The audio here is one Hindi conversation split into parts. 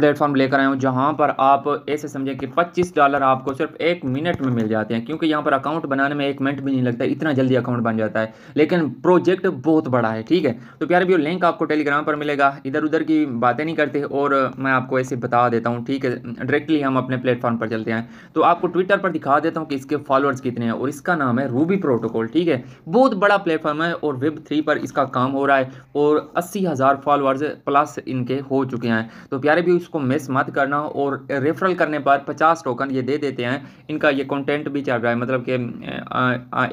प्लेटफॉर्म लेकर आया हूँ जहाँ पर आप ऐसे समझें कि 25 डॉलर आपको सिर्फ एक मिनट में मिल जाते हैं क्योंकि यहाँ पर अकाउंट बनाने में एक मिनट भी नहीं लगता इतना जल्दी अकाउंट बन जाता है लेकिन प्रोजेक्ट बहुत बड़ा है ठीक है तो प्यारे भी लिंक आपको टेलीग्राम पर मिलेगा इधर उधर की बातें नहीं करते और मैं आपको ऐसे बता देता हूँ ठीक है डायरेक्टली हम अपने प्लेटफॉर्म पर चलते हैं तो आपको ट्विटर पर दिखा देता हूँ कि इसके फॉलोअर्स कितने हैं और इसका नाम है रूबी प्रोटोकॉल ठीक है बहुत बड़ा प्लेटफॉर्म है और वेब थ्री पर इसका काम हो रहा है और अस्सी हज़ार फॉलोअर्स प्लस इनके हो चुके हैं तो प्यारे भी उसको मिस मत करना और रेफरल करने पर पचास टोकन ये दे देते हैं इनका ये कंटेंट भी चल रहा है मतलब कि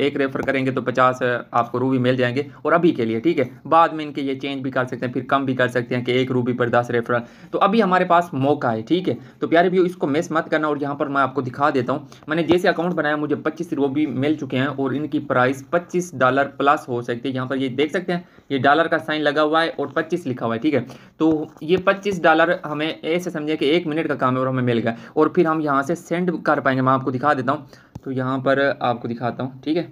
एक रेफ़र करेंगे तो पचास आपको रूबी मिल जाएंगे और अभी के लिए ठीक है बाद में इनके ये चेंज भी कर सकते हैं फिर कम भी कर सकते हैं कि एक रूबी पर दस रेफरल तो अभी हमारे पास मौका है ठीक है तो प्यारे भी इसको मिस मत करना और यहाँ पर मैं आपको दिखा देता हूँ मैंने जैसे अकाउंट बनाया मुझे पच्चीस रूबी मिल चुके हैं और इनकी प्राइस पच्चीस डॉलर प्लस हो सकती है यहाँ पर ये देख सकते हैं ये डॉलर का साइन लगा हुआ है और पच्चीस लिखा हुआ है ठीक है तो ये पच्चीस डॉलर हमें ऐसे समझे कि एक मिनट का काम है और हमें मिल गया और फिर हम यहाँ से सेंड कर पाएंगे मैं आपको दिखा देता हूँ तो यहाँ पर आपको दिखाता हूँ ठीक है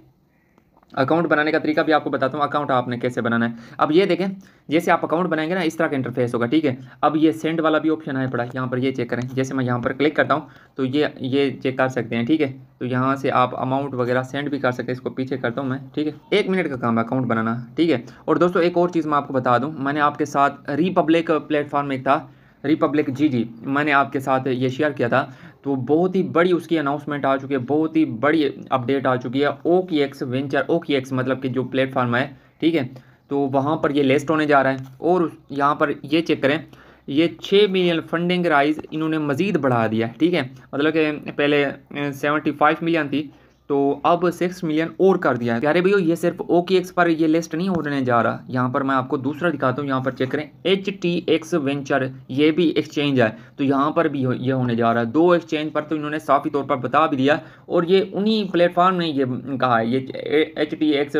अकाउंट बनाने का तरीका भी आपको बताता हूँ अकाउंट आपने कैसे बनाना है अब ये देखें जैसे आप अकाउंट बनाएंगे ना इस तरह का इंटरफेस होगा ठीक है अब ये सेंड वाला भी ऑप्शन आया पड़ा यहाँ पर ये चेक करें जैसे मैं यहाँ पर क्लिक करता हूँ तो ये ये चेक कर सकते हैं ठीक है तो यहाँ से आप अमाउंट वगैरह सेंड भी कर सकते हैं इसको पीछे करता हूँ मैं ठीक है एक मिनट का काम है अकाउंट बनाना ठीक है और दोस्तों एक और चीज़ मैं आपको बता दूँ मैंने आपके साथ रिपब्लिक प्लेटफॉर्म एक था रिपब्लिक जी जी मैंने आपके साथ ये शेयर किया था तो बहुत ही बड़ी उसकी अनाउंसमेंट आ चुकी है बहुत ही बड़ी अपडेट आ चुकी है ओ की एक्स वेंचर ओ की एक्स मतलब कि जो प्लेटफॉर्म है ठीक है तो वहाँ पर ये लिस्ट होने जा रहा है और यहाँ पर ये चेक करें ये छः मिलियन फंडिंग राइज इन्होंने मज़ीद बढ़ा दिया ठीक है मतलब कि पहले सेवेंटी फाइव मिलियन थी तो अब सिक्स मिलियन और कर दिया है प्यारे भैया ये सिर्फ ओ की एक्स पर ये लिस्ट नहीं होने जा रहा यहाँ पर मैं आपको दूसरा दिखाता हूँ यहाँ पर चेक करें एच टी एक्स वेंचर ये भी एक्सचेंज है तो यहाँ पर भी हो, ये होने जा रहा है दो एक्सचेंज पर तो इन्होंने साफ़ी तौर पर बता भी दिया और ये उन्हीं प्लेटफॉर्म ने ये कहा है ये एच टी एक्स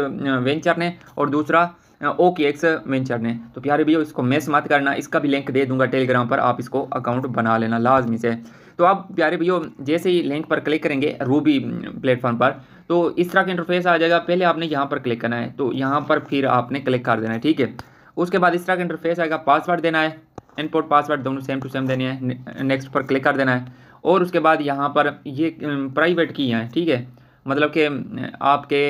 वेंचर ने और दूसरा हाँ, ओके एक्स मेन ने तो प्यारे भैया इसको मिस मत करना इसका भी लिंक दे दूंगा टेलीग्राम पर आप इसको अकाउंट बना लेना लाजमी से तो आप प्यारे भैया जैसे ही लिंक पर क्लिक करेंगे रूबी प्लेटफॉर्म mm, पर तो इस तरह का इंटरफेस आ जाएगा पहले आपने यहाँ पर क्लिक करना है तो यहाँ पर फिर आपने क्लिक कर देना है ठीक है उसके बाद इस तरह का इंटरफेस आएगा पासवर्ड देना है इनपुट पासवर्ड दोनों सेम टू सेम देने हैं नेक्स्ट पर क्लिक कर देना है और उसके बाद यहाँ पर ये प्राइवेट mm, की हैं ठीक है मतलब कि आपके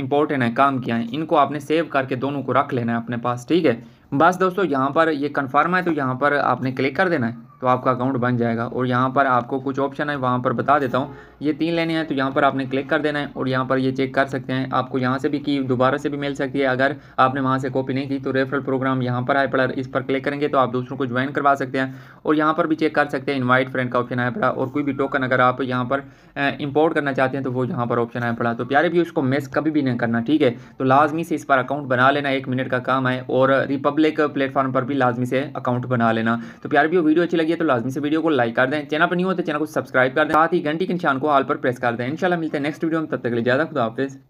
इम्पोर्टेंट हैं काम किया है इनको आपने सेव करके दोनों को रख लेना है अपने पास ठीक है बस दोस्तों यहाँ पर ये कन्फर्म है तो यहाँ पर आपने क्लिक कर देना है तो आपका अकाउंट बन जाएगा और यहाँ पर आपको कुछ ऑप्शन है वहाँ पर बता देता हूँ ये तीन लेने हैं तो यहाँ पर आपने क्लिक कर देना है और यहाँ पर ये चेक कर सकते हैं आपको यहाँ से भी की दोबारा से भी मिल सकती है अगर आपने वहाँ से कॉपी नहीं की तो रेफरल प्रोग्राम यहाँ पर आए पड़ा इस पर क्लिक करेंगे तो आप दूसरों को ज्वाइन करवा सकते हैं और यहाँ पर भी चेक कर सकते हैं इन्वाइट फ्रेंड का ऑप्शन आया पड़ा और कोई भी टोकन अगर आप यहाँ पर इम्पोर्ट करना चाहते हैं तो वो यहाँ पर ऑप्शन आया पड़ा तो प्यारे भी उसको मिस कभी भी नहीं करना ठीक है तो लाजमी से इस पर अकाउंट बना लेना एक मिनट का काम है और रिपब्लिक प्लेटफॉर्म पर भी लाजमी से अकाउंट बना लेना तो प्यारे भी वीडियो अच्छी लगी है तो लाजमी से वीडियो को लाइक कर दें चैनल पर नहीं होते चैनल को सब्सक्राइब कर दें साथ ही घंटी के निशान को हाल पर प्रेस कर दें इंशाल्लाह मिलते हैं नेक्स्ट वीडियो में तब तक ले ज्यादा खुदाफिज़